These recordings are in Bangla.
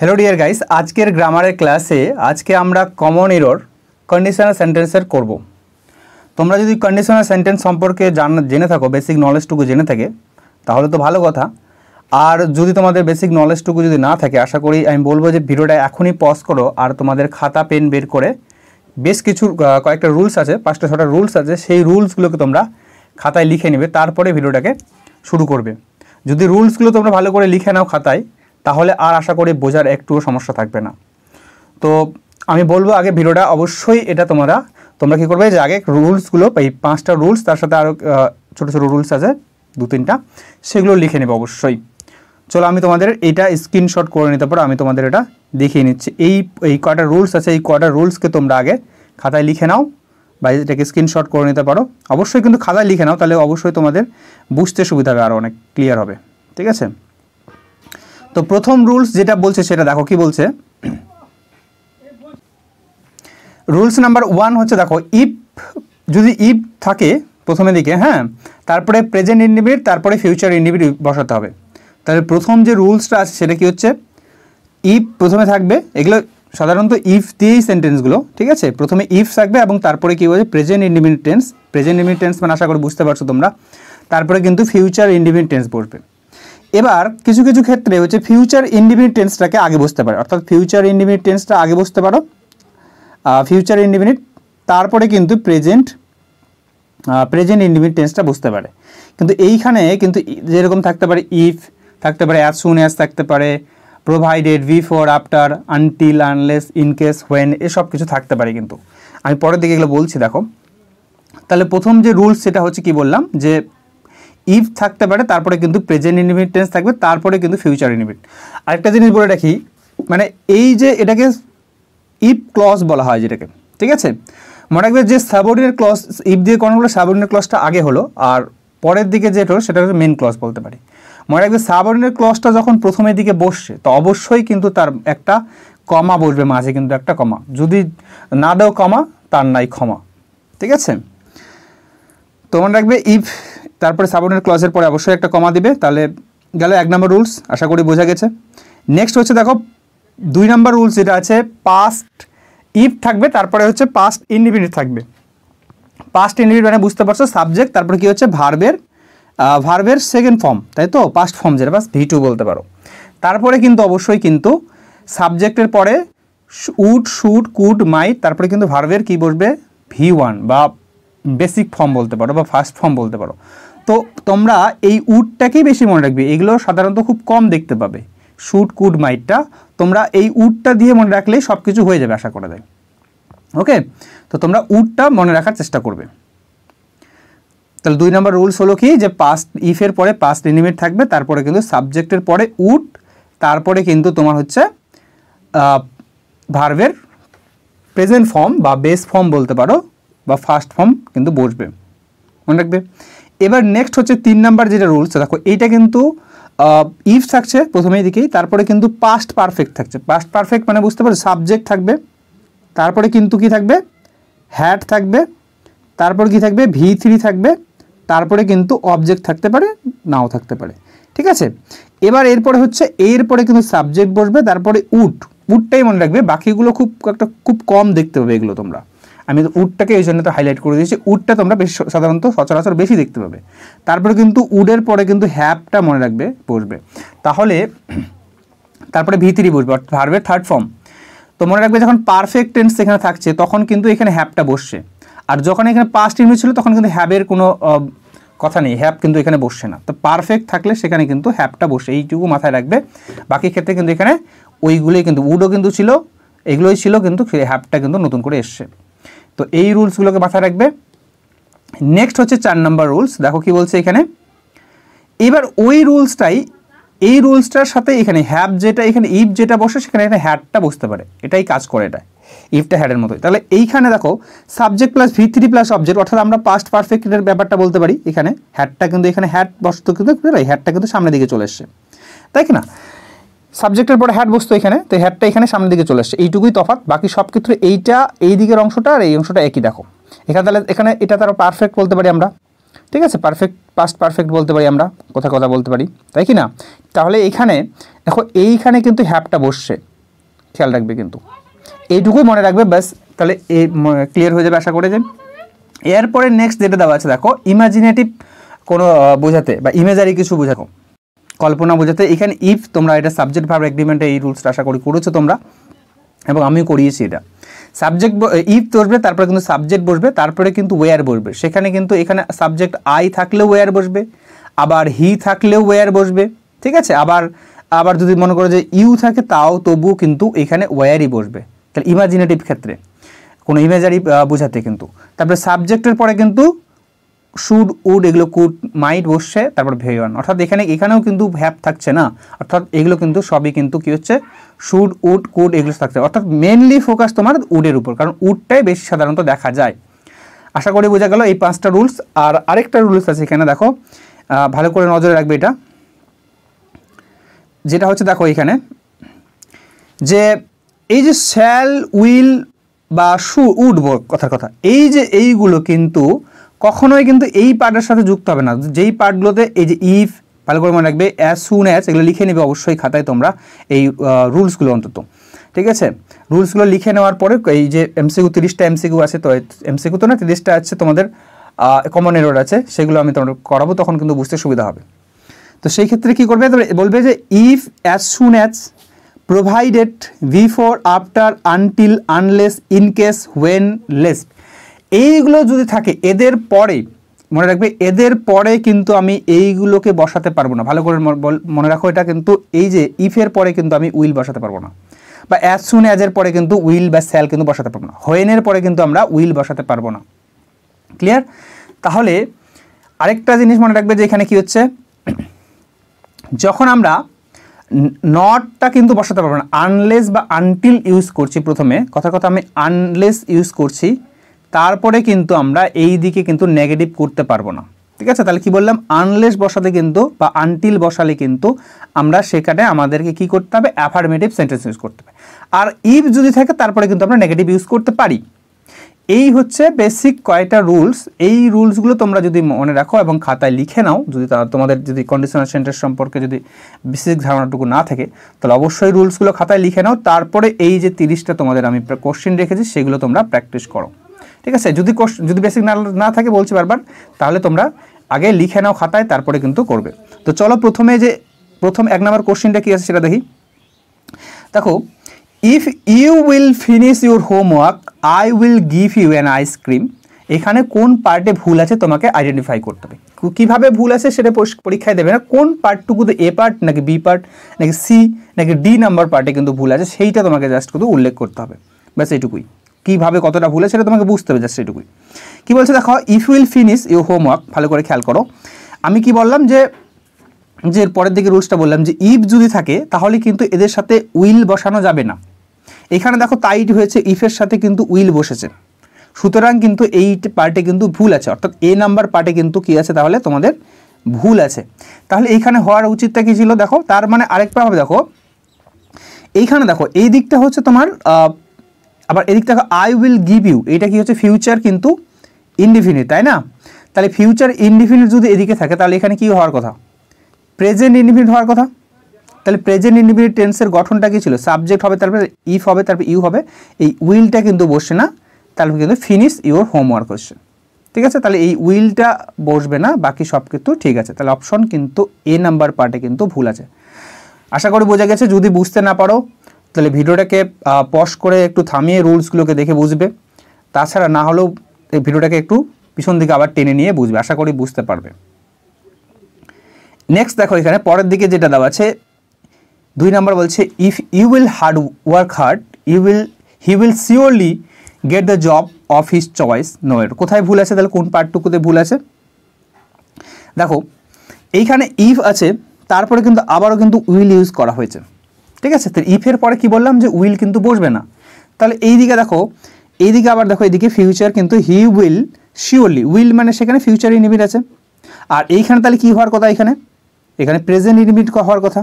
হ্যালো ডিয়ার গাইস আজকের গ্রামারের ক্লাসে আজকে আমরা কমন এরর কন্ডিশনাল সেন্টেন্সের করব তোমরা যদি কন্ডিশনাল সেন্টেন্স সম্পর্কে জান জেনে থাকো বেসিক নলেজটুকু জেনে থাকে তাহলে তো ভালো কথা আর যদি তোমাদের বেসিক নলেজটুকু যদি না থাকে আশা করি আমি বলবো যে ভিডিওটা এখনই পজ করো আর তোমাদের খাতা পেন বের করে বেশ কিছু কয়েকটা রুলস আছে পাঁচটা ছটা রুলস আছে সেই রুলসগুলোকে তোমরা খাতায় লিখে নেবে তারপরে ভিডিওটাকে শুরু করবে যদি রুলসগুলো তোমরা ভালো করে লিখে নাও খাতায় তাহলে আর আশা করি বোঝার একটুও সমস্যা থাকবে না তো আমি বলবো আগে ভিডিওটা অবশ্যই এটা তোমরা তোমরা কী করবে যে আগে রুলসগুলো এই পাঁচটা রুলস তার সাথে আরও ছোটো ছোটো রুলস আছে দু তিনটা সেগুলো লিখে নেবে অবশ্যই চলো আমি তোমাদের এটা স্ক্রিনশট করে নিতে পারো আমি তোমাদের এটা দেখিয়ে নিচ্ছি এই এই কটা রুলস আছে এই কটা রুলসকে তোমরা আগে খাতায় লিখে নাও বা এটাকে স্ক্রিনশট করে নিতে পারো অবশ্যই কিন্তু খাতায় লিখে নাও তাহলে অবশ্যই তোমাদের বুঝতে সুবিধা হবে আরও অনেক ক্লিয়ার হবে ঠিক আছে তো প্রথম রুলস যেটা বলছে সেটা দেখো কি বলছে রুলস নাম্বার ওয়ান হচ্ছে দেখো ইফ যদি ইফ থাকে প্রথমে দিকে হ্যাঁ তারপরে প্রেজেন্ট ইন্ডিভিড তারপরে ফিউচার ইন্ডিভিড বসাতে হবে তাহলে প্রথম যে রুলসটা আছে সেটা কি হচ্ছে ইফ প্রথমে থাকবে এগুলো সাধারণত ইফ দিয়েই সেন্টেন্সগুলো ঠিক আছে প্রথমে ইফ থাকবে এবং তারপরে কী বলছে প্রেজেন্ট ইন্ডিভিড টেন্স প্রেজেন্ট ইন্ডিভিড টেন্স মানে আশা করি বুঝতে পারছো তোমরা তারপরে কিন্তু ফিউচার ইন্ডিভিড টেন্স পড়বে এবার কিছু কিছু ক্ষেত্রে হচ্ছে ফিউচার ইন্ডিমিনিট টেন্সটাকে আগে বসতে পারে অর্থাৎ ফিউচার ইন্ডিমিনিট টেন্সটা আগে বসতে পারো ফিউচার ইন্ডিমিনিট তারপরে কিন্তু প্রেজেন্ট প্রেজেন্ট ইন্ডিমিনিট টেন্সটা বসতে পারে কিন্তু এইখানে কিন্তু যেরকম থাকতে পারে ইফ থাকতে পারে অ্যাস সুন অ্যাস থাকতে পারে provided before after until unless in case when এসব কিছু থাকতে পারে কিন্তু আমি পরের দিকে এগুলো বলছি দেখো তাহলে প্রথম যে রুলস সেটা হচ্ছে কি বললাম যে ইফ থাকতে পারে তারপরে কিন্তু প্রেজেন্ট ইনিভিট টেন্স থাকবে তারপরে কিন্তু ফিউচার ইনিভিট আরেকটা জিনিস বলে রাখি মানে এই যে এটাকে ইফ ক্লস বলা হয় যেটাকে ঠিক আছে মনে রাখবে যে সাবঅর্ডিনেট ক্লস ইফ দিয়ে কোনো হলো সাবঅর্ডিনেট ক্লসটা আগে হলো আর পরের দিকে যেটা হলো সেটা হচ্ছে মেন ক্লস বলতে পারি মনে রাখবে সাবঅর্ডিনেট ক্লসটা যখন প্রথমের দিকে বসছে তো অবশ্যই কিন্তু তার একটা কমা বসবে মাঝে কিন্তু একটা কমা যদি না দেও কমা তার নাই ক্ষমা ঠিক আছে তো মনে রাখবে ইফ তারপরে সাবনের ক্লজের পরে অবশ্যই একটা কমা দিবে তাহলে গেল এক নম্বর রুলস আশা করি বোঝা গেছে নেক্সট হচ্ছে দেখো দুই নম্বর রুলস যেটা আছে পাস্ট ইফ থাকবে তারপরে হচ্ছে পাস্ট ইন্ডিপেন্ডেন্ট থাকবে পাস্ট ইন্ডিপেন্ডেন্ট মানে বুঝতে পারছো সাবজেক্ট তারপরে কি হচ্ছে ভার্বের ভার্বের সেকেন্ড ফর্ম তাই তো পাস্ট ফর্ম যেটা বাস ভি টু বলতে পারো তারপরে কিন্তু অবশ্যই কিন্তু সাবজেক্টের পরে উড শুড কুড মাইট তারপরে কিন্তু ভার্বের কি বসবে ভি ওয়ান বা বেসিক ফর্ম বলতে পারো বা ফার্স্ট ফর্ম বলতে পারো তো তোমরা এই উডটাকেই বেশি মনে রাখবে এগুলো সাধারণত খুব কম দেখতে পাবে শুট কুড মাইটটা তোমরা এই উডটা দিয়ে মনে রাখলেই সব কিছু হয়ে যাবে আশা করা যায় ওকে তো তোমরা উডটা মনে রাখার চেষ্টা করবে তাহলে দুই নম্বর রুলস হলো কি যে পাস্ট ইফের পরে পাস্ট এনিমেট থাকবে তারপরে কিন্তু সাবজেক্টের পরে উড তারপরে কিন্তু তোমার হচ্ছে ভার্ভের প্রেজেন্ট ফর্ম বা বেস ফর্ম বলতে পারো বা ফার্স্ট ফর্ম কিন্তু বসবে মনে রাখবে এবার নেক্সট হচ্ছে তিন নাম্বার যেটা রুলস দেখো এইটা কিন্তু ইফ থাকছে প্রথমেই দিকেই তারপরে কিন্তু পাস্ট পারফেক্ট থাকছে পাস্ট পারফেক্ট মানে বুঝতে পারছো সাবজেক্ট থাকবে তারপরে কিন্তু কি থাকবে হ্যাট থাকবে তারপর কি থাকবে ভি থ্রি থাকবে তারপরে কিন্তু অবজেক্ট থাকতে পারে নাও থাকতে পারে ঠিক আছে এবার এরপরে হচ্ছে এরপরে কিন্তু সাবজেক্ট বসবে তারপরে উট উটটাই মনে রাখবে বাকিগুলো খুব একটা খুব কম দেখতে পাবে এগুলো তোমরা আমি তো উডটাকে এই জন্য তো হাইলাইট করে দিয়েছি উডটা তোমরা বেশি সাধারণত সচরাচর বেশি দেখতে পাবে তারপরে কিন্তু উডের পরে কিন্তু হ্যাপটা মনে রাখবে বসবে তাহলে তারপরে ভিতরই বসবে অর্থাৎ ভার্বের থার্ড ফর্ম তো মনে রাখবে যখন পারফেক্ট টেন্স এখানে থাকছে তখন কিন্তু এখানে হ্যাপটা বসছে আর যখন এখানে পাস্ট ইনভি ছিল তখন কিন্তু হ্যাবের কোনো কথা নেই হ্যাপ কিন্তু এখানে বসছে না তো পারফেক্ট থাকলে সেখানে কিন্তু হ্যাপটা বসে এইটুকু মাথায় রাখবে বাকি ক্ষেত্রে কিন্তু এখানে ওইগুলোই কিন্তু উডও কিন্তু ছিল এগুলোই ছিল কিন্তু হ্যাপটা কিন্তু নতুন করে এসছে তো এই রুলসগুলোকে মাথায় রাখবে নেক্সট হচ্ছে চার নম্বর রুলস দেখো কি বলছে এখানে এবার ওই রুলসটাই এই রুলসটার সাথে এখানে হ্যাপ যেটা এখানে ইফ যেটা বসে সেখানে এখানে হ্যাডটা বসতে পারে এটাই কাজ করে এটা ইফটা হ্যাডের মতোই তাহলে এইখানে দেখো subject plus V three plus object অর্থাৎ আমরা পাস্ট পারফেক্টের ব্যাপারটা বলতে পারি এখানে হ্যাডটা কিন্তু এখানে হ্যাড বসতো কিন্তু হ্যাডটা কিন্তু সামনের দিকে চলে এসছে তাই কি না সাবজেক্টের পরে হ্যাড বসতো এখানে তো হ্যাডটা এখানে সামনের দিকে চলে আসছে এইটুকুই তফাত বাকি সব ক্ষেত্রে এইটা এই দিকের অংশটা আর এই অংশটা একই দেখো এখানে তাহলে এখানে এটা তারা পারফেক্ট বলতে পারি আমরা ঠিক আছে পারফেক্ট পাস্ট পারফেক্ট বলতে পারি আমরা কথা কথা বলতে পারি তাই কি না তাহলে এখানে দেখো এইখানে কিন্তু হ্যাপটা বসছে খেয়াল রাখবে কিন্তু এইটুকুই মনে রাখবে ব্যাস তাহলে এ ক্লিয়ার হয়ে যাবে আশা করে যে এরপরে নেক্সট যেটা দেওয়া আছে দেখো ইমাজিনেটিভ কোনো বোঝাতে বা ইমেজারি কিছু বোঝানো কল্পনা বোঝাতে এখানে ইফ তোমরা এটা সাবজেক্ট ভাব এগ্রিমেন্টে এই রুলসটা আশা করি করেছো তোমরা এবং আমিও করিয়েছি এটা সাবজেক্ট ইফ বসবে তারপরে কিন্তু সাবজেক্ট বসবে তারপরে কিন্তু ওয়ার বসবে সেখানে কিন্তু এখানে সাবজেক্ট আই থাকলেও ওয়ার বসবে আবার হি থাকলেও ওয়ার বসবে ঠিক আছে আবার আবার যদি মনে করো যে ইউ থাকে তাও তবুও কিন্তু এখানে ওয়ারই বসবে তাহলে ইমাজিনেটিভ ক্ষেত্রে কোনো ইমেজারি বোঝাতে কিন্তু তারপরে সাবজেক্টের পরে কিন্তু শুড উড এগুলো কুড মাইট বসছে তারপর ভেয়ন অর্থাৎ এখানে এখানেও কিন্তু ভ্যাপ থাকছে না অর্থাৎ এগুলো কিন্তু সবই কিন্তু কি হচ্ছে শুড উড কুড এগুলো থাকছে অর্থাৎ মেনলি ফোকাস তোমার উডের উপর কারণ উডটাই বেশি সাধারণত দেখা যায় আশা করি বোঝা গেল এই পাঁচটা রুলস আর আরেকটা রুলস আছে এখানে দেখো ভালো করে নজরে রাখবে এটা যেটা হচ্ছে দেখো এখানে যে এই যে শ্যাল উইল বা শু উড কথার কথা এই যে এইগুলো কিন্তু কখনোই কিন্তু এই পার্টের সাথে যুক্ত হবে না যেই পার্টগুলোতে এই যে ইফ ভালো করে মনে রাখবে অ্যাজ সুন অ্যাজ এগুলো লিখে নেবে অবশ্যই খাতায় তোমরা এই রুলসগুলো অন্তত ঠিক আছে রুলসগুলো লিখে নেওয়ার পরে এই যে এমসিকু তিরিশটা এমসিকু আছে তো এমসিকু তো না তিরিশটা আছে তোমাদের কমন এরোড আছে সেগুলো আমি তোমার করাবো তখন কিন্তু বুঝতে সুবিধা হবে তো সেই ক্ষেত্রে কী করবে বলবে যে if as soon as provided before after until unless in case when lest এইগুলো যদি থাকে এদের পরে মনে রাখবে এদের পরে কিন্তু আমি এইগুলোকে বসাতে পারবো না ভালো করে মনে রাখো এটা কিন্তু এই যে ইফের পরে কিন্তু আমি উইল বসাতে পারবো না বা অ্যাজ সুন অ্যাজের পরে কিন্তু উইল বা স্যাল কিন্তু বসাতে পারবো না হোয়েনের পরে কিন্তু আমরা উইল বসাতে পারবো না ক্লিয়ার তাহলে আরেকটা জিনিস মনে রাখবে যে এখানে কি হচ্ছে যখন আমরা নটটা কিন্তু বসাতে পারবো না আনলেস বা আনটিল ইউজ করছি প্রথমে কথা কথা আমি আনলেস ইউজ করছি তারপরে কিন্তু আমরা এই দিকে কিন্তু নেগেটিভ করতে পারবো না ঠিক আছে তাহলে কি বললাম আনলেস বসাতে কিন্তু বা আনটিল বসালে কিন্তু আমরা সেখানে আমাদেরকে কি করতে হবে অ্যাফার্মেটিভ সেন্টেন্স ইউজ করতে হবে আর ইফ যদি থাকে তারপরে কিন্তু আমরা নেগেটিভ ইউজ করতে পারি এই হচ্ছে বেসিক কয়েকটা রুলস এই রুলসগুলো তোমরা যদি মনে রাখো এবং খাতায় লিখে নাও যদি তোমাদের যদি কন্ডিশনাল সেন্টেন্স সম্পর্কে যদি বিশেষ ধারণাটুকু না থাকে তাহলে অবশ্যই রুলসগুলো খাতায় লিখে নাও তারপরে এই যে তিরিশটা তোমাদের আমি কোশ্চেন রেখেছি সেগুলো তোমরা প্র্যাকটিস করো ঠিক আছে যদি যদি বেসিক না না থাকে বলছি বারবার তাহলে তোমরা আগে লিখে নাও খাতায় তারপরে কিন্তু করবে তো চলো প্রথমে যে প্রথম এক নম্বর কোশ্চেনটা কি আছে সেটা দেখি দেখো if you will finish your homework I will give you an ice cream এখানে কোন পার্টে ভুল আছে তোমাকে আইডেন্টিফাই করতে হবে কীভাবে ভুল আছে সেটা পরীক্ষায় দেবে না কোন পার্টটুকুতে এ পার্ট নাকি বি পার্ট নাকি সি নাকি ডি নাম্বার পার্টে কিন্তু ভুল আছে সেইটা তোমাকে জাস্ট কিন্তু উল্লেখ করতে হবে ব্যাস এইটুকুই কীভাবে কতটা ভুলে সেটা তোমাকে বুঝতে হবে জাস্ট এটুকুই কী বলছে দেখো if will finish you homework ভালো করে খেয়াল করো আমি কি বললাম যে যে পরের দিকে রুলসটা বললাম যে ইফ যদি থাকে তাহলে কিন্তু এদের সাথে উইল বসানো যাবে না এখানে দেখো তাই হয়েছে ইফের সাথে কিন্তু উইল বসেছে সুতরাং কিন্তু এই পার্টে কিন্তু ভুল আছে অর্থাৎ এ নাম্বার পার্টে কিন্তু কি আছে তাহলে তোমাদের ভুল আছে তাহলে এইখানে হওয়ার উচিতটা কী ছিল দেখো তার মানে আরেকটা হবে দেখো এইখানে দেখো এই দিকটা হচ্ছে তোমার আবার এদিক থেকে আই উইল গিভ ইউ এটা কি হচ্ছে ফিউচার কিন্তু ইনডিফিনিট তাই না তাহলে ফিউচার ইনডিফিনিট যদি এদিকে থাকে তাহলে এখানে কি হওয়ার কথা প্রেজেন্ট ইনডিফিনিট হওয়ার কথা তাহলে প্রেজেন্ট ইনডিফিনিট টেন্সের গঠনটা কী ছিল সাবজেক্ট হবে তারপরে ইফ হবে তারপরে ইউ হবে এই উইলটা কিন্তু বসে না তাহলে কিন্তু ফিনিশ ইউর হোমওয়ার্ক হচ্ছে ঠিক আছে তাহলে এই উইলটা বসবে না বাকি সব কিন্তু ঠিক আছে তাহলে অপশন কিন্তু এ নাম্বার পার্টে কিন্তু ভুল আছে আশা করি বোঝা গেছে যদি বুঝতে না পারো তাহলে ভিডিওটাকে পশ করে একটু থামিয়ে রুলসগুলোকে দেখে বুঝবে তাছাড়া না হলেও এই ভিডিওটাকে একটু পিছন দিকে আবার টেনে নিয়ে বুঝবে আশা করি বুঝতে পারবে নেক্সট দেখো এখানে পরের দিকে যেটা দেওয়া আছে দুই নাম্বার বলছে if you will hard work hard you will he will surely get the job of his choice নোয়ের কোথায় ভুল আছে তাহলে কোন পার্টটুকুতে ভুল আছে দেখো এইখানে ইফ আছে তারপরে কিন্তু আবারও কিন্তু উইল ইউজ করা হয়েছে ঠিক আছে তো ইফের পরে কি বললাম যে উইল কিন্তু বসবে না তাহলে এই দিকে দেখো এইদিকে আবার দেখো এইদিকে ফিউচার কিন্তু হি উইল শিওরলি উইল মানে সেখানে ফিউচার ইনিমিট আছে আর এইখানে তাহলে কি হওয়ার কথা এখানে এখানে প্রেজেন্ট ইনিমিট হওয়ার কথা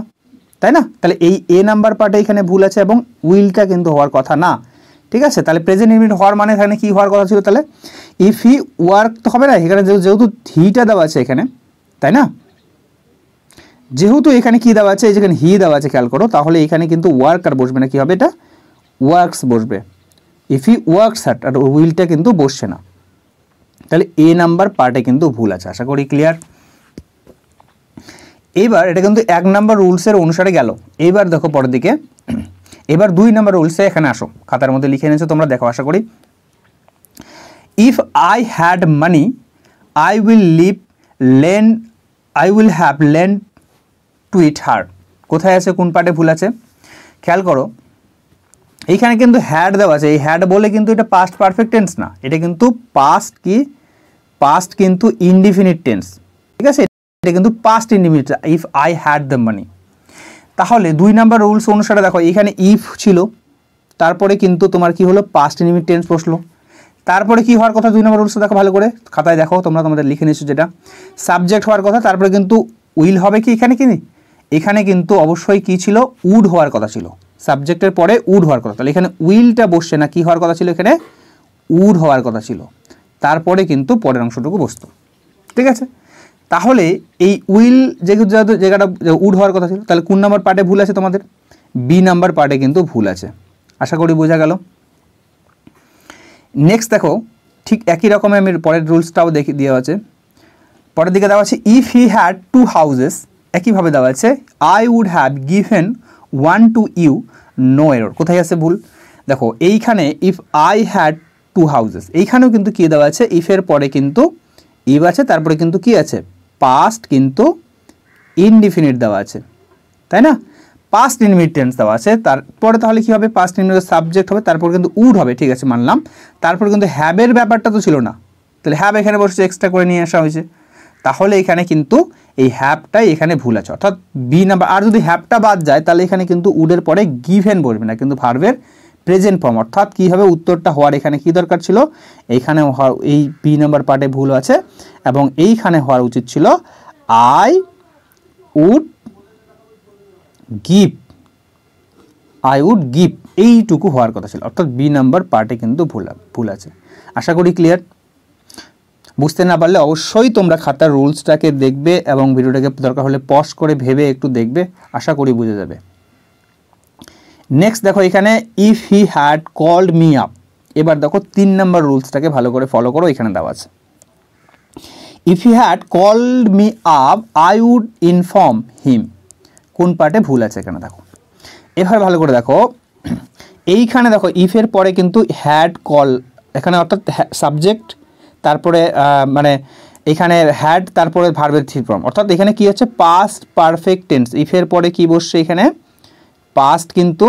তাই না তাহলে এই এ নাম্বার পার্টে এখানে ভুল আছে এবং উইলটা কিন্তু হওয়ার কথা না ঠিক আছে তাহলে প্রেজেন্ট ইনিমিট হওয়ার মানে এখানে কী হওয়ার কথা ছিল তাহলে ইফ হি ওয়ার্ক তো হবে না এখানে যেহেতু হিটা দেওয়া আছে এখানে তাই না যেহেতু এখানে কি দেওয়া আছে যেখানে হি দেওয়া আছে খেয়াল করো তাহলে এখানে কিন্তু ওয়ার্ক আর বসবে না কী হবে এটা ওয়ার্কস বসবে ইফ ই ওয়ার্কস হ্যাট আর উইলটা কিন্তু বসছে না তাহলে এ নাম্বার পার্টে কিন্তু ভুল আছে আশা করি ক্লিয়ার এবার এটা কিন্তু এক নাম্বার রুলসের অনুসারে গেল এবার দেখো পরের দিকে এবার দুই নাম্বার রুলসে এখানে আসো খাতার মধ্যে লিখে এনেছো তোমরা দেখো আশা করি if I had money I will leave lend I will have lend it her কোথায় আছে কোন পার্টে ভুল আছে খেয়াল করো এইখানে কিন্তু হ্যাড দেওয়া আছে এই হ্যাড বলে কিন্তু এটা পাস্ট পারফেক্ট টেন্স না এটা কিন্তু পাস্ট কি পাস্ট কিন্তু ইনডিফিনিট টেন্স ঠিক আছে এটা কিন্তু past indefinite if I had the money তাহলে দুই নাম্বার রুলস অনুসারে দেখো এখানে ইফ ছিল তারপরে কিন্তু তোমার কি হলো পাস্ট ইনডিফিনিট টেন্স বসলো তারপরে কি হওয়ার কথা দুই নম্বর রুলস দেখো ভালো করে খাতায় দেখো তোমরা তোমাদের লিখে নিচ্ছ যেটা সাবজেক্ট হওয়ার কথা তারপরে কিন্তু উইল হবে কি এখানে কিনি এখানে কিন্তু অবশ্যই কি ছিল উড হওয়ার কথা ছিল সাবজেক্টের পরে উড হওয়ার কথা তাহলে এখানে উইলটা বসছে না কি হওয়ার কথা ছিল এখানে উড হওয়ার কথা ছিল তারপরে কিন্তু পরের অংশটুকু বসতো ঠিক আছে তাহলে এই উইল যে জায়গাটা উড হওয়ার কথা ছিল তাহলে কোন নাম্বার পার্টে ভুল আছে তোমাদের বি নাম্বার পার্টে কিন্তু ভুল আছে আশা করি বোঝা গেল নেক্সট দেখো ঠিক একই রকমের আমি পরের রুলসটাও দেখি দেওয়া আছে পরের দিকে দেওয়া আছে if he had two houses একইভাবে দেওয়া আছে I would have given one to you no error কোথায় আছে ভুল দেখো এইখানে if I had two houses এইখানেও কিন্তু কী দেওয়া আছে ইফের পরে কিন্তু ইভ আছে তারপরে কিন্তু কি আছে পাস্ট কিন্তু ইনডিফিনিট দেওয়া আছে তাই না পাস্ট ইনমিট টেন্স দেওয়া আছে তারপরে তাহলে কি হবে পাস্ট ইনমিট সাবজেক্ট হবে তারপর কিন্তু উড হবে ঠিক আছে মানলাম তারপর কিন্তু হ্যাবের ব্যাপারটা তো ছিল না তাহলে হ্যাব এখানে বসে এক্সট্রা করে নিয়ে আসা হয়েছে তাহলে এখানে কিন্তু এই হ্যাপটাই এখানে ভুল আছে অর্থাৎ বি নাম্বার আর যদি হ্যাপটা বাদ যায় তাহলে এখানে কিন্তু উডের পরে গিভেন বলবে না কিন্তু ভার্ভের প্রেজেন্ট ফর্ম অর্থাৎ কী হবে উত্তরটা হওয়ার এখানে কি দরকার ছিল এইখানে এই বি নাম্বার পার্টে ভুল আছে এবং এইখানে হওয়া উচিত ছিল I would give I would give এইটুকু হওয়ার কথা ছিল অর্থাৎ বি নাম্বার পার্টে কিন্তু ভুল ভুল আছে আশা করি ক্লিয়ার বুঝতে না পারলে অবশ্যই তোমরা খাতার রুলসটাকে দেখবে এবং ভিডিওটাকে দরকার হলে পস করে ভেবে একটু দেখবে আশা করি বুঝে যাবে নেক্সট দেখো এখানে if he had called me up এবার দেখো তিন নম্বর রুলসটাকে ভালো করে ফলো করো এখানে দেওয়া আছে if he had called me up I would inform him কোন পার্টে ভুল আছে এখানে দেখো এবার ভালো করে দেখো এইখানে দেখো ইফের পরে কিন্তু হ্যাড কল এখানে অর্থাৎ সাবজেক্ট তারপরে মানে এখানে হ্যাড তারপরে ভার্বের থ্রি ফর্ম অর্থাৎ এখানে কি হচ্ছে পাস্ট পারফেক্ট টেন্স ইফের পরে কি বসছে এখানে পাস্ট কিন্তু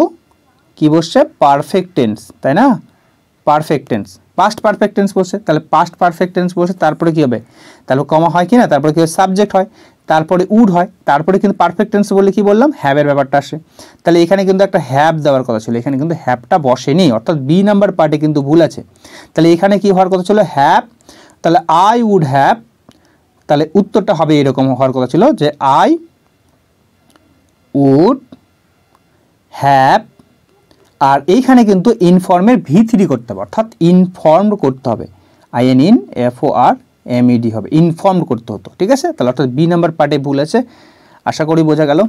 কি বসছে পারফেক্ট টেন্স তাই না perfect tense past perfect tense বসে তাহলে পাস্ট পারফেক্ট টেন্স বসে তারপরে কী হবে তাহলে কমা হয় কি না তারপরে কী হয় সাবজেক্ট হয় তারপরে উড হয় তারপরে কিন্তু পারফেক্ট টেন্স বলে কি বললাম হ্যাবের ব্যাপারটা আসে তাহলে এখানে কিন্তু একটা হ্যাব দেওয়ার কথা ছিল এখানে কিন্তু হ্যাবটা বসেনি অর্থাৎ বি নাম্বার পার্টে কিন্তু ভুল আছে তাহলে এখানে কি হওয়ার কথা ছিল হ্যাব তাহলে আই উড হ্যাব তাহলে উত্তরটা হবে এরকম হওয়ার কথা ছিল যে আই উড হ্যাভ আর এইখানে কিন্তু ইনফর্মের ভি থ্রি করতে হবে অর্থাৎ ইনফর্ম করতে হবে আই এন ইন এফ ও আর এমইডি হবে ইনফর্ম করতে হতো ঠিক আছে তাহলে অর্থাৎ বি নাম্বার পার্টে ভুল আছে আশা করি বোঝা গেল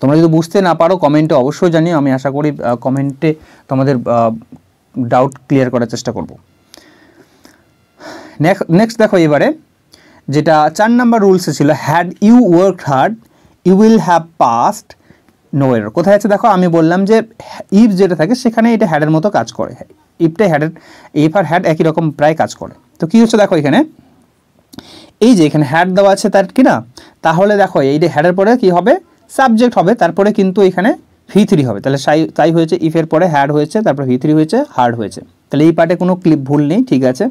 তোমরা যদি বুঝতে না পারো কমেন্টে অবশ্যই জানিও আমি আশা করি কমেন্টে তোমাদের ডাউট ক্লিয়ার করার চেষ্টা করব নেক্সট দেখো এবারে যেটা চার নাম্বার রুলসে ছিল had you work hard you will have passed no error কোথায় আছে দেখো আমি বললাম যে ইফ যেটা থাকে সেখানে এটা হ্যাডের মতো কাজ করে ইফটাই হ্যাডের ইফ আর হ্যাড একই রকম প্রায় কাজ করে তো কী হচ্ছে দেখো এখানে এই যে এখানে হ্যাড দেওয়া আছে তার কি না তাহলে দেখো এই যে হ্যাডের পরে কি হবে সাবজেক্ট হবে তারপরে কিন্তু এখানে ভি থ্রি হবে তাহলে সাই তাই হয়েছে ইফের পরে হ্যাড হয়েছে তারপরে ভি থ্রি হয়েছে হার্ড হয়েছে তাহলে এই পার্টে কোনো ক্লিপ ভুল নেই ঠিক আছে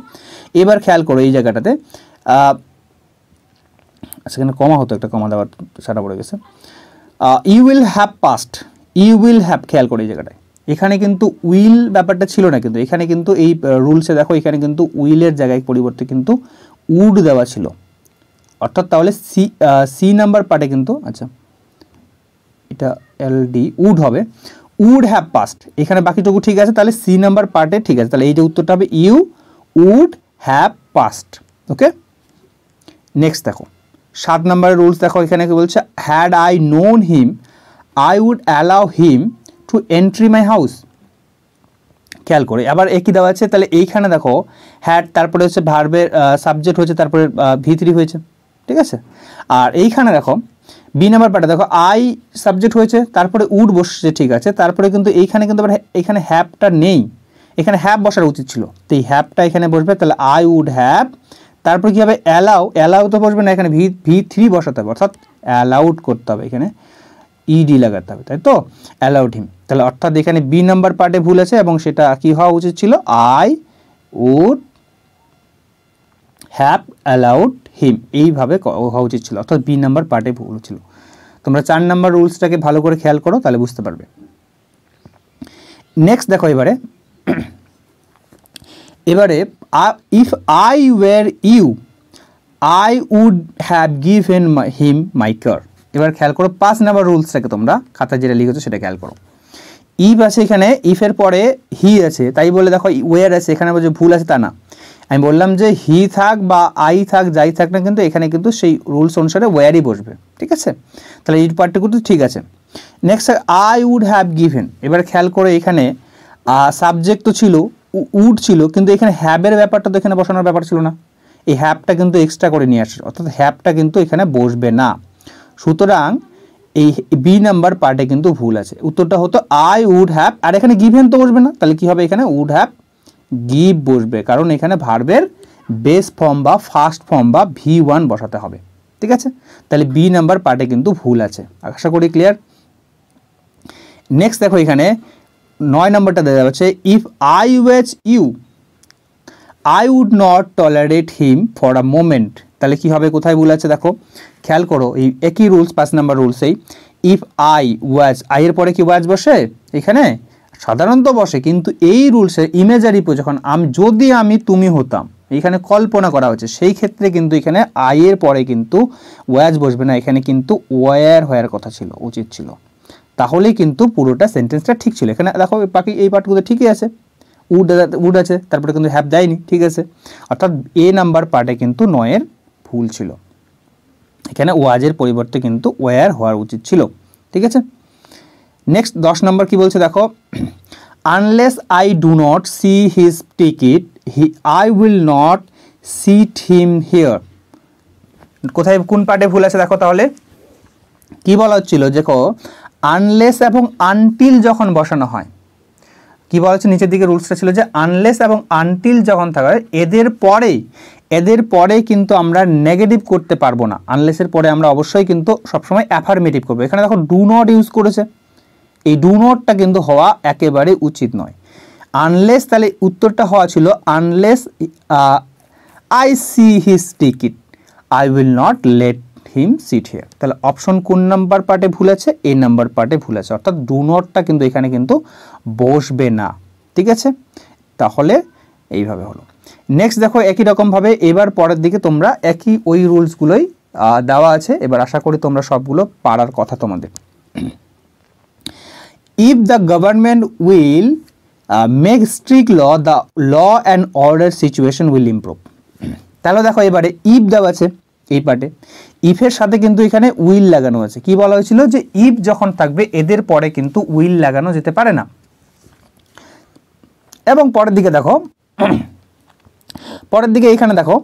এবার খেয়াল করো এই জায়গাটাতে সেখানে কমা হতো একটা কমা দেওয়ার সারা পড়ে গেছে you will have passed you will have খেয়াল করে এই জায়গাটায় এখানে কিন্তু উইল ব্যাপারটা ছিল না কিন্তু এখানে কিন্তু এই রুলসে দেখো এখানে কিন্তু উইলের জায়গায় পরিবর্তে কিন্তু উড দেওয়া ছিল অর্থাৎ তাহলে সি সি নাম্বার পার্টে কিন্তু আচ্ছা এটা এল ডি উড হবে উড হ্যাভ পাস্ট এখানে বাকিটুকু ঠিক আছে তাহলে সি নাম্বার পার্টে ঠিক আছে তাহলে এই যে উত্তরটা হবে you would have passed okay next দেখো সাত নম্বরের রুলস দেখো এখানে কি বলছে had I known him I would allow him to entry my house খেয়াল করে আবার একই দেওয়া আছে তাহলে এইখানে দেখো হ্যাড তারপরে হচ্ছে ভার্বের সাবজেক্ট হয়েছে তারপরে ভিতরি হয়েছে ঠিক আছে আর এইখানে দেখো বি নাম্বার পার্টে দেখো আই সাবজেক্ট হয়েছে তারপরে উড বসেছে ঠিক আছে তারপরে কিন্তু এইখানে কিন্তু আবার এখানে হ্যাপটা নেই এখানে হ্যাপ বসার উচিত ছিল তো এই হ্যাপটা এখানে বসবে তাহলে আই উড হ্যাপ তারপর কি হবে অ্যালাউ অ্যালাউ তো বসবে না এখানে ভি ভি থ্রি বসাতে হবে অর্থাৎ অ্যালাউড করতে হবে এখানে ইডি e লাগাতে হবে তাই তো অ্যালাউড হিম তাহলে অর্থাৎ এখানে বি নাম্বার পার্টে ভুল আছে এবং সেটা কি হওয়া উচিত ছিল I would have allowed him এইভাবে হওয়া উচিত ছিল অর্থাৎ বি নাম্বার পার্টে ভুল ছিল তোমরা চার নাম্বার রুলসটাকে ভালো করে খেয়াল করো তাহলে বুঝতে পারবে নেক্সট দেখো এবারে এবারে if I were you I would have given him মাই কার এবার খেয়াল করো পাঁচ নাম্বার রুলসটাকে তোমরা খাতা যেটা লিখেছো সেটা খেয়াল করো ইফ আছে এখানে ইফের পরে হি আছে তাই বলে দেখো ওয়ার আছে এখানে যে ভুল আছে তা না আমি বললাম যে হি থাক বা আই থাক যাই থাক না কিন্তু এখানে কিন্তু সেই রুলস অনুসারে ওয়ারই বসবে ঠিক আছে তাহলে এই পার্টটা কিন্তু ঠিক আছে next I would have given এবার খেয়াল করে এখানে সাবজেক্ট তো ছিল উড ছিল কিন্তু এখানে হ্যাবের ব্যাপারটা তো এখানে বসানোর ব্যাপার ছিল না এই হ্যাপটা কিন্তু এক্সট্রা করে নিয়ে আসে অর্থাৎ হ্যাপটা কিন্তু এখানে বসবে না সুতরাং এই বি নাম্বার পার্টে কিন্তু ভুল আছে উত্তরটা হতো আই উড হ্যাপ আর এখানে গিভেন তো বসবে না তাহলে কি হবে এখানে উড হ্যাপ গিভ বসবে কারণ এখানে ভার্বের বেস ফর্ম বা ফার্স্ট ফর্ম বা ভি ওয়ান বসাতে হবে ঠিক আছে তাহলে বি নাম্বার পার্টে কিন্তু ভুল আছে আশা করি ক্লিয়ার নেক্সট দেখো এখানে নয় নম্বরটা দেওয়া হচ্ছে if I was you I would not tolerate him for a moment তাহলে কি হবে কোথায় ভুল আছে দেখো খেয়াল করো এই একই রুলস পাঁচ নাম্বার রুলসেই ইফ আই ওয়াজ আইয়ের পরে কি ওয়াজ বসে এখানে সাধারণত বসে কিন্তু এই রুলসের ইমেজারি যখন আমি যদি আমি তুমি হতাম এখানে কল্পনা করা হচ্ছে সেই ক্ষেত্রে কিন্তু এখানে আইয়ের পরে কিন্তু ওয়াজ বসবে না এখানে কিন্তু ওয়ার হওয়ার কথা ছিল উচিত ছিল তাহলেই কিন্তু পুরোটা সেন্টেন্সটা ঠিক ছিল এখানে দেখো বাকি এই পার্টগুলো ঠিকই আছে উড উড আছে তারপরে কিন্তু হ্যাপ দেয়নি ঠিক আছে অর্থাৎ এ নাম্বার পার্টে কিন্তু নয়ের ভুল ছিল এখানে ওয়াজের পরিবর্তে কিন্তু ওয়ার হওয়ার উচিত ছিল ঠিক আছে নেক্সট দশ নম্বর কি বলছে দেখো unless I do not see his ticket he I will not seat him here কোথায় কোন পার্টে ভুল আছে দেখো তাহলে কি বলা হচ্ছিল দেখো আনলেস এবং আনটিল যখন বসানো হয় কি বলা হচ্ছে নিচের দিকে রুলসটা ছিল যে আনলেস এবং আনটিল যখন থাকা এদের পরেই এদের পরে কিন্তু আমরা নেগেটিভ করতে পারবো না আনলেসের পরে আমরা অবশ্যই কিন্তু সবসময় অ্যাফার্মেটিভ করবো এখানে দেখো ডু নট ইউজ করেছে এই ডু নটটা কিন্তু হওয়া একেবারে উচিত নয় আনলেস তাহলে উত্তরটা হওয়া ছিল unless I see his ticket I will not let him sit here তাহলে অপশন কোন নাম্বার পার্টে ভুল আছে এ নাম্বার পার্টে ভুল আছে অর্থাৎ ডু নটটা কিন্তু এখানে কিন্তু বসবে না ঠিক আছে তাহলে এইভাবে হলো নেক্সট দেখো একই রকমভাবে এবার পরের দিকে তোমরা একই ওই রুলসগুলোই দেওয়া আছে এবার আশা করি তোমরা সবগুলো পারার কথা তোমাদের if the government will make strict law the law and order situation will improve তাহলে দেখো এবারে ইফ দেওয়া আছে এই পার্টে ইফের সাথে কিন্তু এখানে উইল লাগানো আছে কি বলা হয়েছিল যে ইফ যখন থাকবে এদের পরে কিন্তু উইল লাগানো যেতে পারে না এবং পরের দিকে দেখো পরের দিকে এখানে দেখো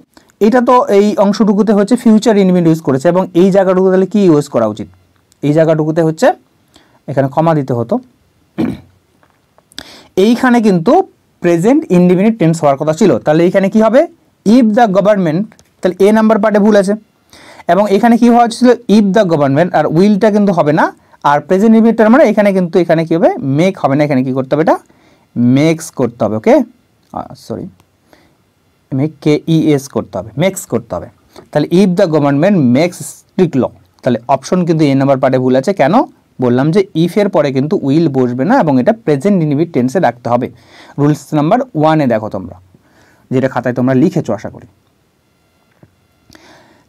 এটা তো এই অংশটুকুতে হচ্ছে ফিউচার ইনভেন্ট ইউজ করেছে এবং এই জায়গাটুকু তাহলে কি ইউজ করা উচিত এই জায়গাটুকুতে হচ্ছে এখানে ক্ষমা দিতে হতো এইখানে কিন্তু প্রেজেন্ট ইন্ডিমিনিট টেন্স হওয়ার কথা ছিল তাহলে এইখানে কি হবে ইফ দ্য গভর্নমেন্ট তাহলে এ নাম্বার পার্টে ভুল আছে এবং এখানে কি হওয়া ছিল ইফ দ্য গভর্নমেন্ট আর উইলটা কিন্তু হবে না আর প্রেজেন্ট ইভেন্টটার মানে এখানে কিন্তু এখানে কী হবে মেক হবে না এখানে কি করতে হবে এটা মেক্স করতে হবে okay sorry make K E S করতে হবে মেক্স করতে হবে তাহলে if the government makes strict law তাহলে অপশন কিন্তু এ নাম্বার পার্টে ভুল আছে কেন বললাম যে ইফের পরে কিন্তু উইল বসবে না এবং এটা প্রেজেন্ট ইনভিট টেন্সে রাখতে হবে রুলস নাম্বার ওয়ানে দেখো তোমরা যেটা খাতায় তোমরা লিখেছো আশা করি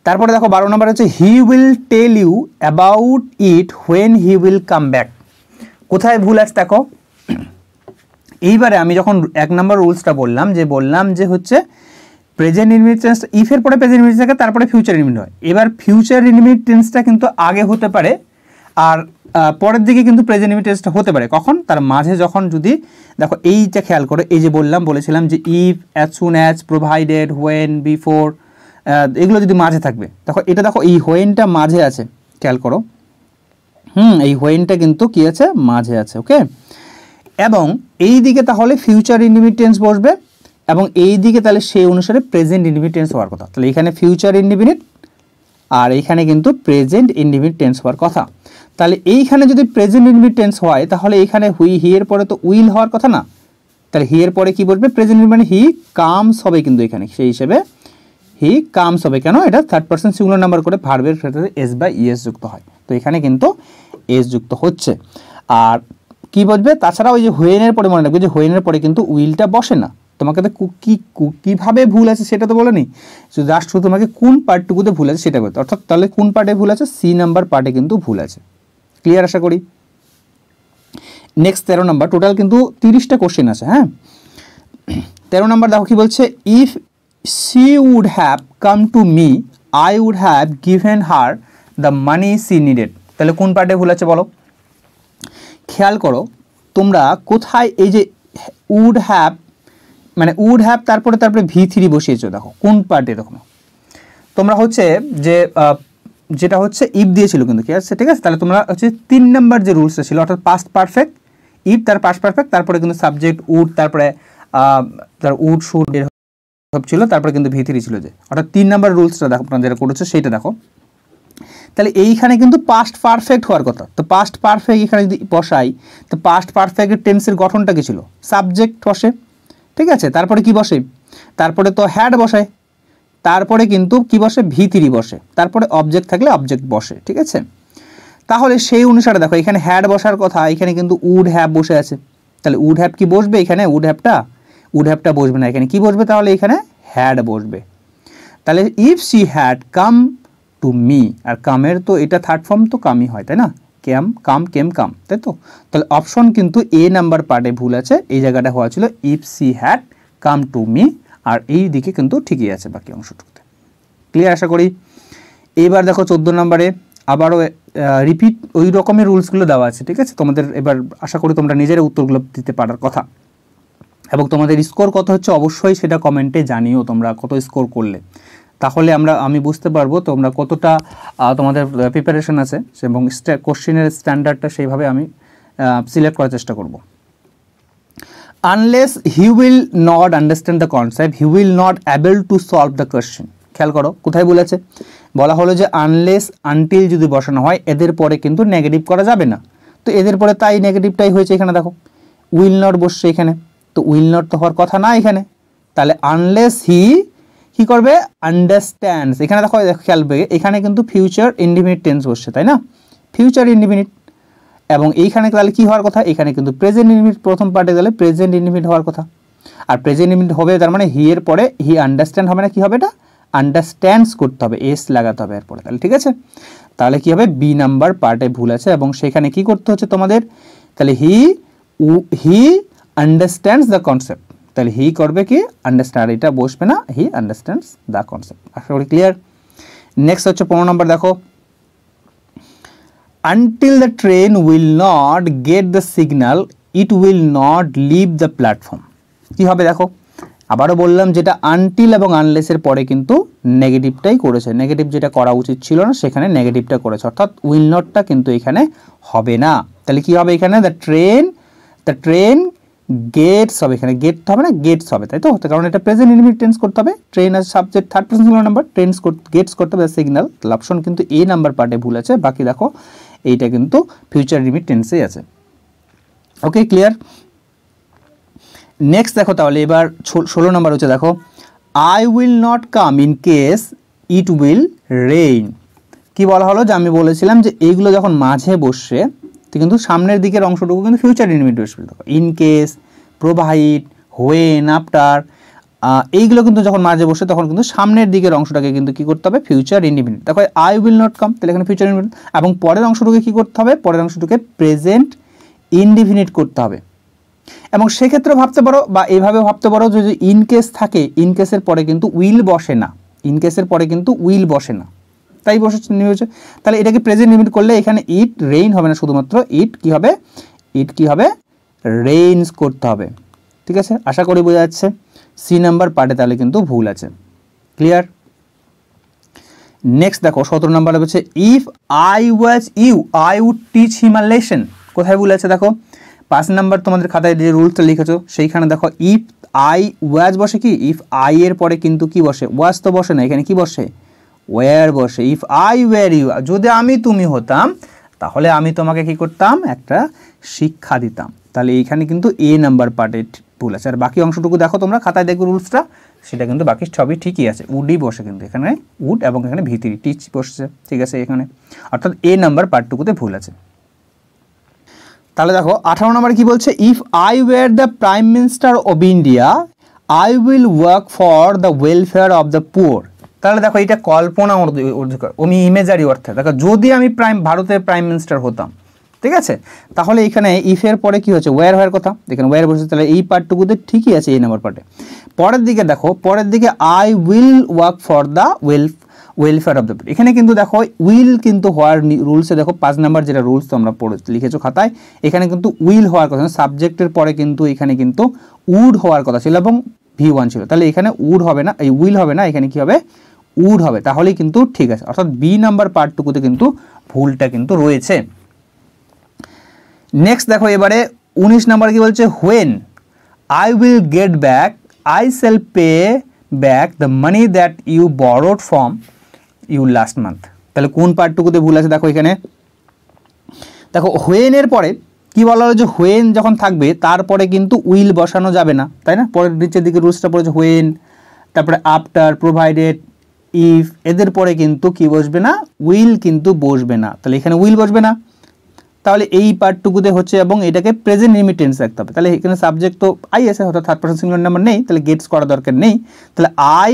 তারপরে দেখো বারো নম্বর হচ্ছে he will tell you about it when he will come back কোথায় ভুল আছে দেখো এইবারে আমি যখন এক নম্বর রুলসটা বললাম যে বললাম যে হচ্ছে প্রেজেন্ট ইনভিটেন্স ইফের পরে প্রেজেন্ট ইনমিট থাকে তারপরে ফিউচার ইনভিট হয় এবার ফিউচার ইনভিটেন্সটা কিন্তু আগে হতে পারে আর পরের দিকে কিন্তু প্রেজেন্ট ইনভিটেন্সটা হতে পারে কখন তার মাঝে যখন যদি দেখো এইটা খেয়াল করো এই যে বললাম বলেছিলাম যে if as soon as provided when before এগুলো যদি মাঝে থাকবে দেখো এটা দেখো এই হোয়েনটা মাঝে আছে খেয়াল করো হুম এই হোয়েনটা কিন্তু কি আছে মাঝে আছে ওকে এবং এই দিকে তাহলে ফিউচার ইন্ডিপেন্ডেন্স বসবে এবং এই দিকে তাহলে সেই অনুসারে প্রেজেন্ট ইন্ডিপেন্ডেন্স হওয়ার কথা তাহলে এখানে ফিউচার ইন্ডিপেন্ডেন্ট আর এইখানে কিন্তু প্রেজেন্ট ইন্ডিপেন্ডেন্ট টেন্স হওয়ার কথা তাহলে এইখানে যদি প্রেজেন্ট ইন্ডিপেন্ডেন্ট টেন্স হয় তাহলে এখানে হুই হিয়ের পরে তো উইল হওয়ার কথা না তাহলে হিয়ের পরে কি বলবে প্রেজেন্ট মানে হি কামস হবে কিন্তু এখানে সেই হিসেবে হি কামস হবে কেন এটা থার্ড পার্সন সিঙ্গুলার নাম্বার করে ভার্বের ক্ষেত্রে এস বা ইএস যুক্ত হয় তো এখানে কিন্তু এস যুক্ত হচ্ছে আর কি বুঝবে তাছাড়া ওই যে হোয়েনের পরে মনে রাখবে যে হোয়েনের পরে কিন্তু উইলটা বসে না তোমাকে তো কী কীভাবে ভুল আছে সেটা তো বলেনি জাস্ট শুধু তোমাকে কোন পার্টটুকুতে ভুল আছে সেটা বলতে অর্থাৎ তাহলে কোন পার্টে ভুল আছে সি নাম্বার পার্টে কিন্তু ভুল আছে ক্লিয়ার আশা করি নেক্সট তেরো নাম্বার টোটাল কিন্তু তিরিশটা কোশ্চেন আছে হ্যাঁ তেরো নাম্বার দেখো কি বলছে if she would have come to me i would have given her the money she needed তাহলে কোন পার্টে ভুল আছে বলো খেয়াল করো তোমরা কোথায় এই যে উড হ্যাপ মানে উড হ্যাপ তারপরে তারপরে ভি থ্রি বসিয়েছো দেখো কোন পার্টে দেখো তোমরা হচ্ছে যে যেটা হচ্ছে ইফ দিয়েছিল কিন্তু ঠিক আছে ঠিক আছে তাহলে তোমরা হচ্ছে তিন নম্বর যে রুলসটা ছিল অর্থাৎ পাস্ট পারফেক্ট ইফ তার পাস্ট পারফেক্ট তারপরে কিন্তু সাবজেক্ট উড তারপরে তার উড শুড সব ছিল তারপরে কিন্তু ভি থ্রি ছিল যে অর্থাৎ তিন নাম্বার রুলসটা দেখো আপনারা যেটা করেছে সেইটা দেখো তাহলে এইখানে কিন্তু পাস্ট পারফেক্ট হওয়ার কথা তো পাস্ট পারফেক্ট এখানে যদি বসাই তো পাস্ট পারফেক্টের টেন্সের গঠনটা কী ছিল সাবজেক্ট বসে ঠিক আছে তারপরে কি বসে তারপরে তো হ্যাড বসে তারপরে কিন্তু কি বসে ভি থ্রি বসে তারপরে অবজেক্ট থাকলে অবজেক্ট বসে ঠিক আছে তাহলে সেই অনুসারে দেখো এখানে হ্যাড বসার কথা এখানে কিন্তু উড হ্যাপ বসে আছে তাহলে উড হ্যাপ কি বসবে এখানে উড হ্যাপটা উড হ্যাভটা বসবে না এখানে কি বসবে তাহলে এখানে হ্যাড বসবে তাহলে if she had come to me আর কামের তো এটা থার্ড ফর্ম তো কামই হয় তাই না ক্যাম কাম কেম কাম তাই তো তাহলে অপশন কিন্তু এ নাম্বার পার্টে ভুল আছে এই জায়গাটা হওয়া ছিল if she had come to me আর এই দিকে কিন্তু ঠিকই আছে বাকি অংশটুকুতে ক্লিয়ার আশা করি এবার দেখো চোদ্দো নম্বরে আবারও রিপিট ওই রকমের রুলসগুলো দেওয়া আছে ঠিক আছে তোমাদের এবার আশা করি তোমরা নিজেরা উত্তরগুলো দিতে পারার কথা এবং তোমাদের স্কোর কত হচ্ছে অবশ্যই সেটা কমেন্টে জানিও তোমরা কত স্কোর করলে তাহলে আমরা আমি বুঝতে পারবো তোমরা কতটা তোমাদের প্রিপারেশন আছে এবং কোশ্চেনের স্ট্যান্ডার্ডটা সেইভাবে আমি সিলেক্ট করার চেষ্টা করব unless he will not understand the concept he will not able to solve the question খেয়াল করো কোথায় বলেছে বলা হলো যে আনলেস আনটিল যদি বসানো হয় এদের পরে কিন্তু নেগেটিভ করা যাবে না তো এদের পরে তাই নেগেটিভটাই হয়েছে এখানে দেখো উইল নট বসছে এখানে তো উইল নট তো হওয়ার কথা না এখানে তাহলে আনলেস হি কি করবে আন্ডারস্ট্যান্ডস এখানে দেখো খেয়াল পেয়ে এখানে কিন্তু ফিউচার ইন্ডিমিনিট টেন্স বসছে তাই না ফিউচার ইন্ডিমিনিট এবং এইখানে তাহলে কী হওয়ার কথা এখানে কিন্তু প্রেজেন্ট ইন্ডিমিনিট প্রথম পার্টে গেলে প্রেজেন্ট ইন্ডিমিনিট হওয়ার কথা আর প্রেজেন্ট ইন্ডিমিনিট হবে তার মানে হি এর পরে হি আন্ডারস্ট্যান্ড হবে না কী হবে এটা আন্ডারস্ট্যান্ডস করতে হবে এস লাগাতে হবে এরপরে তাহলে ঠিক আছে তাহলে কী হবে বি নাম্বার পার্টে ভুল আছে এবং সেখানে কি করতে হচ্ছে তোমাদের তাহলে he he understands the concept তাহলে হি করবে কি আন্ডারস্ট্যান্ড এটা বসবে না হি আন্ডারস্ট্যান্ডস দ্য কনসেপ্ট আশা করি ক্লিয়ার নেক্সট হচ্ছে পনেরো নম্বর দেখো until the train will not get the signal it will not leave the platform কী হবে দেখো আবারও বললাম যেটা আনটিল এবং আনলেসের পরে কিন্তু নেগেটিভটাই করেছে নেগেটিভ যেটা করা উচিত ছিল না সেখানে নেগেটিভটা করেছে অর্থাৎ উইল নটটা কিন্তু এখানে হবে না তাহলে কি হবে এখানে the train the train gets হবে এখানে গেট হবে না গেটস হবে তাই তো কারণ এটা প্রেজেন্ট ইনমিট টেন্স করতে হবে ট্রেন আর subject third person singular number করতে গেটস করতে হবে সিগন্যাল অপশন কিন্তু এ নাম্বার পার্টে ভুল আছে বাকি দেখো এইটা কিন্তু ফিউচার ইনমিট টেন্সেই আছে ওকে ক্লিয়ার নেক্সট দেখো তাহলে এবার ষোলো নাম্বার হচ্ছে দেখো I will not come in case it will rain কি বলা হলো যে আমি বলেছিলাম যে এইগুলো যখন মাঝে বসে তো কিন্তু সামনের দিকের অংশটুকু কিন্তু future independent in case provide when after এইগুলো কিন্তু যখন মাঝে বসে তখন কিন্তু সামনের দিকের অংশটাকে কিন্তু কী করতে হবে ফিউচার ইন্ডিপেন্ডেন্ট দেখো আই উইল নট কাম তাহলে এখানে ফিউচার ইন্ডিপেন্ডেন্ট এবং পরের অংশটুকে কী করতে হবে পরের অংশটুকে প্রেজেন্ট ইনডিফিনিট করতে হবে এবং সেক্ষেত্রে ভাবতে পারো বা এইভাবে ভাবতে পারো যদি ইনকেস থাকে ইনকেসের পরে কিন্তু উইল বসে না ইনকেসের পরে কিন্তু উইল বসে না তাই বসে নিয়েছে তাহলে এটাকে প্রেজেন্ট লিমিট করলে এখানে ইট রেইন হবে না শুধুমাত্র ইট কি হবে ইট কি হবে রেইনস করতে হবে ঠিক আছে আশা করি বোঝা যাচ্ছে সি নাম্বার পার্টে তাহলে কিন্তু ভুল আছে ক্লিয়ার নেক্সট দেখো সতেরো নাম্বার হচ্ছে if I was you I would teach him a lesson কোথায় ভুল আছে দেখো পাঁচ নাম্বার তোমাদের খাতায় যে রুলসটা লিখেছো সেইখানে দেখো ইফ আই ওয়াজ বসে কি ইফ আই এর পরে কিন্তু কি বসে ওয়াজ তো বসে না এখানে কি বসে ওয়ার বসে ইফ আই ওয়ার ইউ যদি আমি তুমি হতাম তাহলে আমি তোমাকে কি করতাম একটা শিক্ষা দিতাম তাহলে এইখানে কিন্তু এ নাম্বার পার্টে ভুল আছে আর বাকি অংশটুকু দেখো তোমরা খাতায় দেখবে রুলসটা সেটা কিন্তু বাকি সবই ঠিকই আছে উডই বসে কিন্তু এখানে উড এবং এখানে ভিতরি টিচ বসছে ঠিক আছে এখানে অর্থাৎ এ নাম্বার পার্টটুকুতে ভুল আছে তাহলে দেখো আঠারো নম্বর কি বলছে if I were the prime minister of India I will work for the welfare of the poor তাহলে দেখো এটা কল্পনা অধিকার উনি ইমেজারি অর্থে দেখো যদি আমি প্রাইম ভারতের প্রাইম মিনিস্টার হতাম ঠিক আছে তাহলে এখানে ইফের পরে কি হচ্ছে ওয়ার হওয়ার কথা এখানে ওয়ার বসে তাহলে এই পার্টটুকুতে ঠিকই আছে এই নাম্বার পার্টে পরের দিকে দেখো পরের দিকে I will work for the welf welfare of the people এখানে কিন্তু দেখো উইল কিন্তু হওয়ার রুলসে দেখো পাঁচ নাম্বার যেটা রুলস তোমরা পড়ে লিখেছো খাতায় এখানে কিন্তু উইল হওয়ার কথা সাবজেক্টের মানে পরে কিন্তু এখানে কিন্তু উড হওয়ার কথা ছিল এবং ভি ওয়ান ছিল তাহলে এখানে উড হবে না এই উইল হবে না এখানে কি হবে উড হবে তাহলেই কিন্তু ঠিক আছে অর্থাৎ বি নাম্বার পার্টটুকুতে কিন্তু ভুলটা কিন্তু রয়েছে নেক্সট দেখো এবারে উনিশ নাম্বার কি বলছে when I will get back I shall pay back the money that you borrowed from you last month তাহলে কোন পার্টটুকুতে ভুল আছে দেখো এখানে দেখো হোয়েনের পরে কি বলা হলো যে হোয়েন যখন থাকবে তারপরে কিন্তু উইল বসানো যাবে না তাই না পরের নিচের দিকে রুলসটা পড়েছে হোয়েন তারপরে আফটার প্রোভাইডেড ইফ এদের পরে কিন্তু কি বসবে না উইল কিন্তু বসবে না তাহলে এখানে উইল বসবে না তাহলে এই পার্টটুকুতে হচ্ছে এবং এটাকে প্রেজেন্ট লিমিটেন্স রাখতে হবে তাহলে এখানে সাবজেক্ট তো আই আছে হয়তো থার্ড পার্সন সিঙ্গুলার নাম্বার নেই তাহলে গেটস করা দরকার নেই তাহলে আই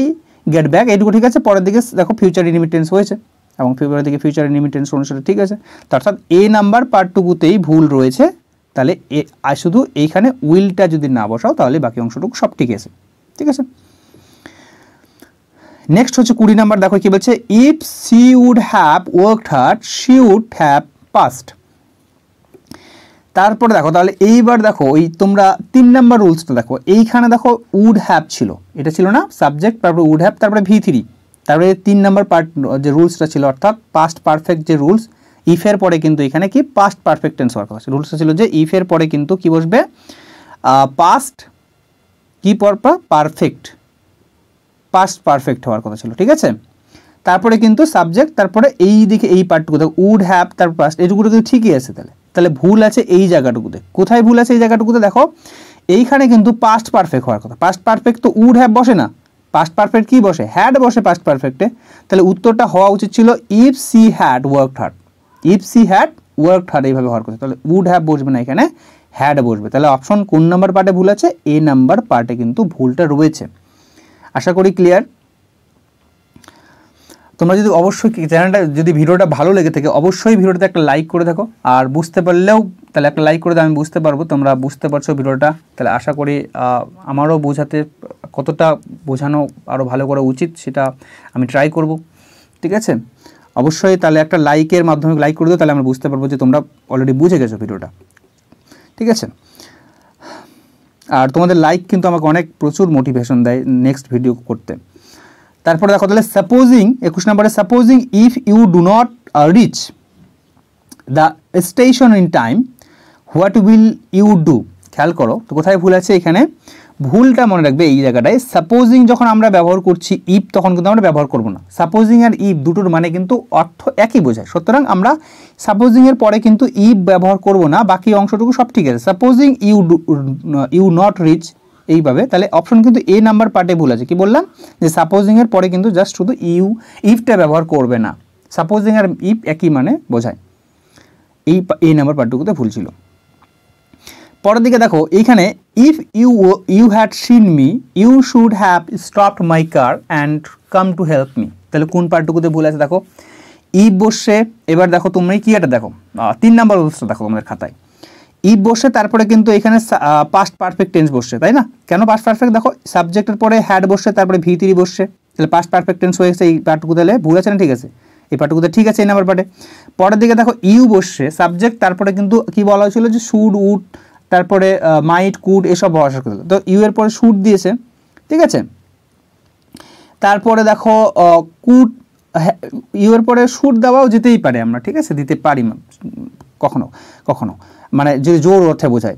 গেট ব্যাক এইটুকু ঠিক আছে পরের দিকে দেখো ফিউচার লিমিটেন্স হয়েছে এবং ফেব্রুয়ারি থেকে ফিউচার লিমিটেন্স অনুসারে ঠিক আছে অর্থাৎ এ নাম্বার পার্টটুকুতেই ভুল রয়েছে তাহলে এ শুধু এইখানে উইলটা যদি না বসাও তাহলে বাকি অংশটুকু সব ঠিক আছে ঠিক আছে নেক্সট হচ্ছে কুড়ি নাম্বার দেখো কি বলছে if she would have worked hard she would have passed তারপরে দেখো তাহলে এইবার দেখো ওই তোমরা তিন নাম্বার রুলসটা দেখো এইখানে দেখো উড হ্যাভ ছিল এটা ছিল না সাবজেক্ট তারপরে উড হ্যাভ তারপরে ভি থ্রি তারপরে তিন নাম্বার পার্ট যে রুলসটা ছিল অর্থাৎ পাস্ট পারফেক্ট যে রুলস ইফের পরে কিন্তু এখানে কি পাস্ট পারফেক্ট টেন্স ওয়ার্ক আছে রুলসটা ছিল যে ইফের পরে কিন্তু কি বসবে পাস্ট কি পর পারফেক্ট পাস্ট পারফেক্ট হওয়ার কথা ছিল ঠিক আছে তারপরে কিন্তু সাবজেক্ট তারপরে এই দিকে এই পার্টটুকু দেখো উড হ্যাপ তার পাস্ট এইটুকুটা কিন্তু ঠিকই আছে তাহলে তাহলে ভুল আছে এই জায়গাটুকুতে কোথায় ভুল আছে এই জায়গাটুকুতে দেখো এইখানে কিন্তু পাস্ট পারফেক্ট হওয়ার কথা পাস্ট পারফেক্ট তো উড হ্যাভ বসে না পাস্ট পারফেক্ট কী বসে হ্যাড বসে পাস্ট পারফেক্টে তাহলে উত্তরটা হওয়া উচিত ছিল if she had work hard if she had work hard এইভাবে হওয়ার কথা তাহলে উড হ্যাভ বসবে না এখানে হ্যাড বসবে তাহলে অপশন কোন নাম্বার পার্টে ভুল আছে এ নাম্বার পার্টে কিন্তু ভুলটা রয়েছে আশা করি ক্লিয়ার তোমরা যদি অবশ্যই চ্যানেলটা যদি ভিডিওটা ভালো লেগে থাকে অবশ্যই ভিডিওটাতে একটা লাইক করে থাকো আর বুঝতে পারলেও তাহলে একটা লাইক করে দাও আমি বুঝতে পারবো তোমরা বুঝতে পারছো ভিডিওটা তাহলে আশা করি আমারও বোঝাতে কতটা বোঝানো আরও ভালো করা উচিত সেটা আমি ট্রাই করব ঠিক আছে অবশ্যই তাহলে একটা লাইকের মাধ্যমে লাইক করে দিও তাহলে আমরা বুঝতে পারবো যে তোমরা অলরেডি বুঝে গেছো ভিডিওটা ঠিক আছে আর তোমাদের লাইক কিন্তু আমাকে অনেক প্রচুর মোটিভেশন দেয় নেক্সট ভিডিও করতে তারপরে দেখো তাহলে সাপোজিং একুশ নম্বরে supposing if you do not reach the station in time what will you do খেয়াল করো তো কোথায় ভুল আছে এখানে ভুলটা মনে রাখবে এই জায়গাটায় সাপোজিং যখন আমরা ব্যবহার করছি ইফ তখন কিন্তু আমরা ব্যবহার করব না সাপোজিং আর ইফ দুটোর মানে কিন্তু অর্থ একই বোঝায় সুতরাং আমরা সাপোজিংয়ের পরে কিন্তু ইফ ব্যবহার করব না বাকি অংশটুকু সব ঠিক আছে supposing you you not reach এইভাবে তাহলে অপশন কিন্তু এ নাম্বার পার্টে ভুল আছে কি বললাম যে সাপোজিংয়ের পরে কিন্তু জাস্ট শুধু ইউ ইফটা ব্যবহার করবে না সাপোজিং আর ইফ একই মানে বোঝায় এই এই নাম্বার পার্টটুকুতে ভুল ছিল পরের দিকে দেখো এইখানে if you you had seen me you should have stopped my car and come to help me তাহলে কোন পার্টটুকুতে ভুল আছে দেখো ই বসে এবার দেখো তোমরা কি এটা দেখো তিন নাম্বার অবস্থা দেখো তোমাদের খাতায় ই বসে তারপরে কিন্তু এখানে পাস্ট পারফেক্ট টেন্স বসছে তাই না কেন পাস্ট পারফেক্ট দেখো সাবজেক্টের পরে হ্যাড বসছে তারপরে ভি তিরি বসছে তাহলে পাস্ট পারফেক্ট টেন্স হয়ে গেছে এই পার্টটুকু তাহলে ভুল আছে না ঠিক আছে এই পার্টটুকুতে ঠিক আছে এই নাম্বার পার্টে পরের দিকে দেখো ইউ বসছে সাবজেক্ট তারপরে কিন্তু কি বলা হয়েছিল যে শুড উড তারপরে মাইট কুড এসব ভরসা করতে তো ইউ এর পরে শুট দিয়েছে ঠিক আছে তারপরে দেখো কুড ইউ এর পরে শুট দেওয়াও যেতেই পারে আমরা ঠিক আছে দিতে পারি কখনো কখনো মানে যদি জোর অর্থে বোঝায়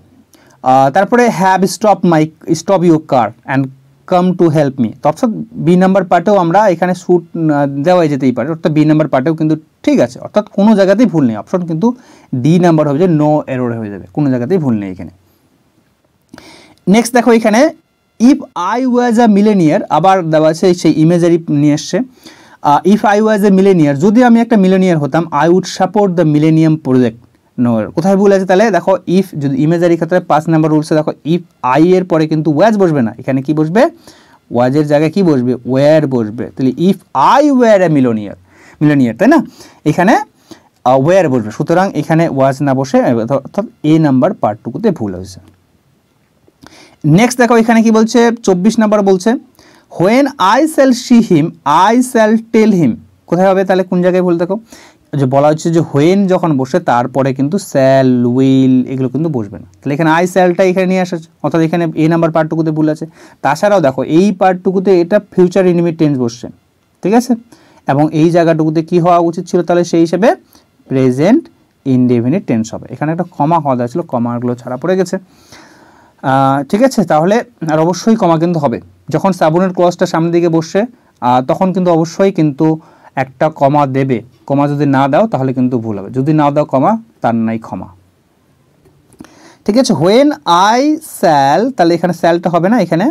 তারপরে have stop my stop your car and come to help me তো অর্থাৎ বি নাম্বার পার্টেও আমরা এখানে শ্যুট দেওয়াই যেতেই পারে অর্থাৎ বি নাম্বার পার্টেও কিন্তু ঠিক আছে অর্থাৎ কোনো জায়গাতেই ভুল নেই অপশন কিন্তু ডি নাম্বার হবে যে নো এরোর হয়ে যাবে কোনো জায়গাতেই ভুল নেই এখানে নেক্সট দেখো এখানে if I was a millionaire আবার দেওয়া আছে সেই ইমেজারি নিয়ে এসছে if I was a millionaire যদি আমি একটা মিলেনিয়ার হতাম I would support the millennium project নোর কোথায় ভুল আছে তাহলে দেখো ইফ যদি ইমেজারি ক্ষেত্রে পাঁচ নাম্বার রুলসে দেখো ইফ আই এর পরে কিন্তু ওয়াজ বসবে না এখানে কি বসবে ওয়াজের জায়গায় কি বসবে ওয়ার বসবে তাহলে if I were a millionaire millionaire তাই না এখানে ওয়ার বসবে সুতরাং এখানে ওয়াজ না বসে অর্থাৎ এ নাম্বার পার্টটুকুতে ভুল হয়েছে নেক্সট দেখো এখানে কি বলছে চব্বিশ নাম্বার বলছে when I shall see him I shall tell him কোথায় হবে তাহলে কোন জায়গায় ভুল দেখো যে বলা হচ্ছে যে হোয়েন যখন বসে তারপরে কিন্তু স্যাল উইল এগুলো কিন্তু বসবে না তাহলে এখানে আই স্যালটা এখানে নিয়ে আসা অর্থাৎ এখানে এ নাম্বার পার্টটুকুতে ভুল আছে তাছাড়াও দেখো এই পার্টটুকুতে এটা ফিউচার ইনিমিট টেন্স বসছে ঠিক আছে এবং এই জায়গাটুকুতে কি হওয়া উচিত ছিল তাহলে সেই হিসেবে প্রেজেন্ট ইনডেফিনিট টেন্স হবে এখানে একটা কমা হওয়া ছিল কমাগুলো ছাড়া পড়ে গেছে ঠিক আছে তাহলে আর অবশ্যই কমা কিন্তু হবে যখন সাবুনের ক্লসটা সামনের দিকে বসছে তখন কিন্তু অবশ্যই কিন্তু একটা কমা দেবে কমা যদি না দাও তাহলে কিন্তু ভুল হবে যদি না দাও কমা তার নাই ক্ষমা ঠিক আছে হোয়েন আই স্যাল তাহলে এখানে স্যালটা হবে না এখানে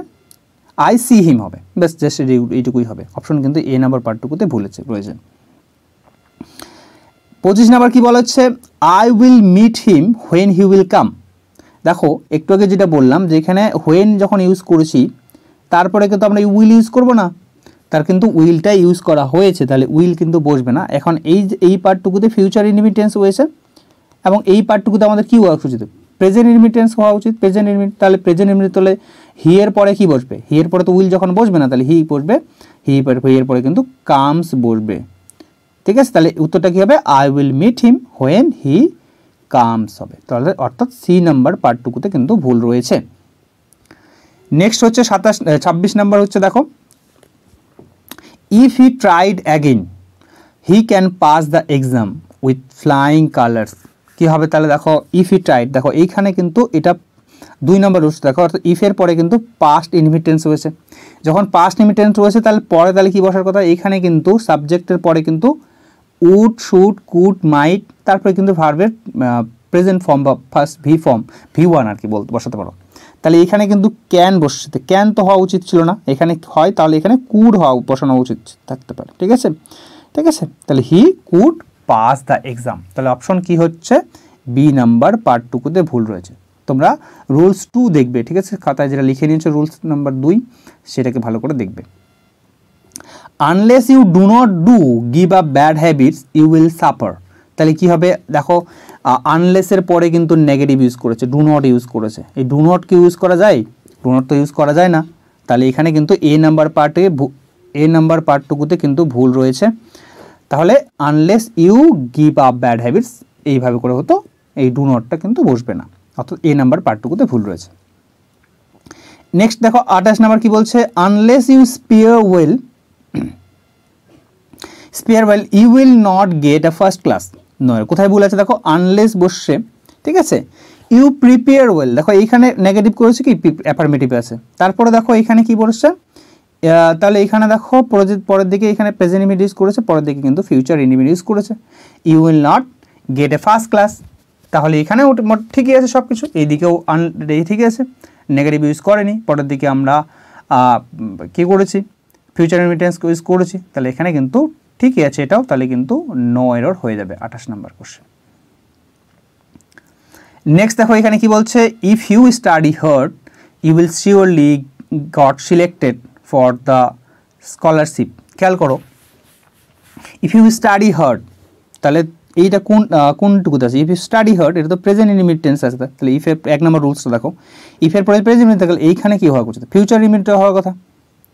আই সি হিম হবে ব্যাস জাস্ট এইটুকুই হবে অপশন কিন্তু এ নাম্বার পার্টটুকুতে ভুলেছে প্রয়োজন পঁচিশ নাম্বার কি বলা হচ্ছে I will meet him when he will come দেখো একটু আগে যেটা বললাম যে এখানে হোয়েন যখন ইউজ করেছি তারপরে কিন্তু আমরা উইল ইউজ করব না তার কিন্তু উইলটা ইউজ করা হয়েছে তাহলে উইল কিন্তু বসবে না এখন এই এই পার্টটুকুতে ফিউচার ইনভিটেন্স হয়েছে এবং এই পার্টটুকুতে আমাদের কী হওয়া উচিত প্রেজেন্ট ইনভিটেন্স হওয়া উচিত প্রেজেন্ট ইনভিট তাহলে প্রেজেন্ট ইনভিট তাহলে হিয়ের পরে কি বসবে হিয়ের পরে তো উইল যখন বসবে না তাহলে হি বসবে হি হিয়ের পরে কিন্তু কামস বসবে ঠিক আছে তাহলে উত্তরটা কী হবে I will meet him when he comes হবে তাহলে অর্থাৎ সি নাম্বার পার্টটুকুতে কিন্তু ভুল রয়েছে নেক্সট হচ্ছে সাতাশ ছাব্বিশ নাম্বার হচ্ছে দেখো If he tried again, he can pass the exam with flying colors. কি হবে তাহলে দেখো ইফ ই ট্রাইড দেখো এইখানে কিন্তু এটা দুই নম্বর রুস দেখো অর্থাৎ ইফের পরে কিন্তু পাস্ট ইনভিটেন্স রয়েছে যখন পাস্ট ইনভিটেন্স রয়েছে তাহলে পরে তাহলে কি বসার কথা এখানে কিন্তু সাবজেক্টের পরে কিন্তু উড শুড কুড মাইট তারপরে কিন্তু ভার্বের প্রেজেন্ট ফর্ম বা first V form V one আর কি বলতে বসাতে পারো তাহলে এখানে কিন্তু ক্যান বসছে ক্যান তো হওয়া উচিত ছিল না এখানে হয় তাহলে এখানে কুড হওয়া বসানো উচিত থাকতে পারে ঠিক আছে ঠিক আছে তাহলে he could pass the exam তাহলে অপশন কি হচ্ছে বি নাম্বার পার্ট টুকুতে ভুল রয়েছে তোমরা রুলস টু দেখবে ঠিক আছে খাতায় যেটা লিখে নিয়েছো রুলস নাম্বার দুই সেটাকে ভালো করে দেখবে unless you do not do give a bad habits you will suffer তাহলে কি হবে দেখো আনলেসের পরে কিন্তু নেগেটিভ ইউজ করেছে ডু নট ইউজ করেছে এই ডু নট কি ইউজ করা যায় ডু নট তো ইউজ করা যায় না তাহলে এখানে কিন্তু এ নাম্বার পার্টে এ নাম্বার পার্টটুকুতে কিন্তু ভুল রয়েছে তাহলে unless you give up bad habits এইভাবে করে হতো এই ডু নটটা কিন্তু বসবে না অর্থাৎ এ নাম্বার পার্টটুকুতে ভুল রয়েছে নেক্সট দেখো আঠাশ নাম্বার কি বলছে unless you spear well spear well you will not get a first class নয় কোথায় ভুল আছে দেখো আনলেস বসছে ঠিক আছে ইউ প্রিপেয়ার ওয়েল দেখো এইখানে নেগেটিভ করেছে কি অ্যাফার্মেটিভ আছে তারপরে দেখো এখানে কি বসছে তাহলে এখানে দেখো পরের দিকে এখানে প্রেজেন্ট ইউজ করেছে পরের দিকে কিন্তু ফিউচার ইউজ করেছে you will not get a first class তাহলে এখানে ঠিকই আছে সব কিছু এইদিকেও আন ঠিকই আছে নেগেটিভ ইউজ করেনি পরের দিকে আমরা কী করেছি ফিউচার ইমিডিয়েন্স ইউজ করেছি তাহলে এখানে কিন্তু ঠিকই আছে এটাও তাহলে কিন্তু নো এরর হয়ে যাবে আঠাশ নম্বর কোশ্চেন নেক্সট দেখো এখানে কি বলছে if you study hard you will surely got selected for the scholarship খেয়াল করো ইফ ইউ স্টাডি হার্ড তাহলে এইটা কোন কোনটুকুতে আছে ইফ ইউ স্টাডি হার্ড এটা তো প্রেজেন্ট ইমিট টেন্স আছে তাহলে ইফের এক নম্বর রুলসটা দেখো ইফের পরে প্রেজেন্ট ইমিট তাহলে এইখানে কী হওয়ার কথা ফিউচার ইমিট হওয়ার কথা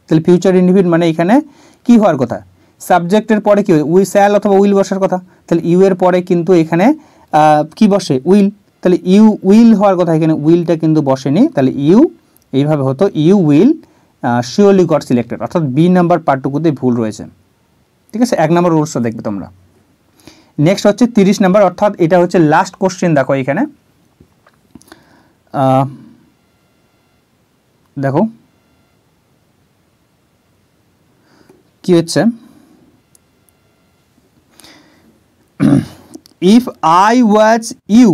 তাহলে ফিউচার ইনিভিট মানে এখানে কী হওয়ার কথা সাবজেক্টের পরে কি হয় উই স্যাল অথবা উইল বসার কথা তাহলে ইউ এর পরে কিন্তু এখানে কি বসে উইল তাহলে ইউ উইল হওয়ার কথা এখানে উইলটা কিন্তু বসেনি তাহলে ইউ এইভাবে হতো you will surely got selected অর্থাৎ বি নাম্বার পার্টটুকুতে ভুল রয়েছে ঠিক আছে এক নম্বর রুলসটা দেখবে তোমরা নেক্সট হচ্ছে তিরিশ নাম্বার অর্থাৎ এটা হচ্ছে লাস্ট কোশ্চেন দেখো এখানে দেখো কি হচ্ছে if I was you,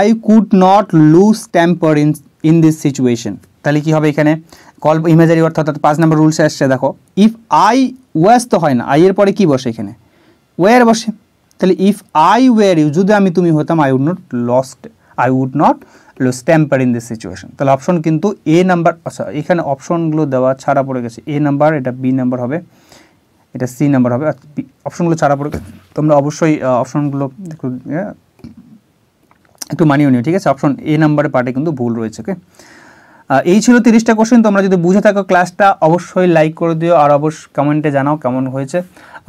I could not lose temper in, in this situation. তাহলে কি হবে এখানে কল ইমেজারি অর্থ অর্থাৎ পাঁচ নম্বর রুলস আসছে দেখো ইফ আই ওয়াজ তো হয় না আই এর পরে কি বসে এখানে ওয়ার বসে তাহলে ইফ আই ওয়ার ইউ যদি আমি তুমি হতাম I would not lost I would not lose temper in this situation তাহলে অপশন কিন্তু এ নাম্বার আচ্ছা এখানে অপশনগুলো দেওয়া ছাড়া পড়ে গেছে এ নাম্বার এটা বি নাম্বার হবে এটা সি নাম্বার হবে অপশনগুলো ছাড়া পড়ে তোমরা অবশ্যই অপশনগুলো একটু একটু মানিয়ে নিও ঠিক আছে অপশন এ নাম্বারের পার্টে কিন্তু ভুল রয়েছে ওকে এই ছিল তিরিশটা কোশ্চেন তোমরা যদি বুঝে থাকো ক্লাসটা অবশ্যই লাইক করে দিও আর অবশ্য কমেন্টে জানাও কেমন হয়েছে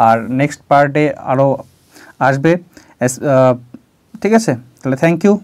আর নেক্সট পার্টে আরও আসবে ঠিক আছে তাহলে থ্যাংক ইউ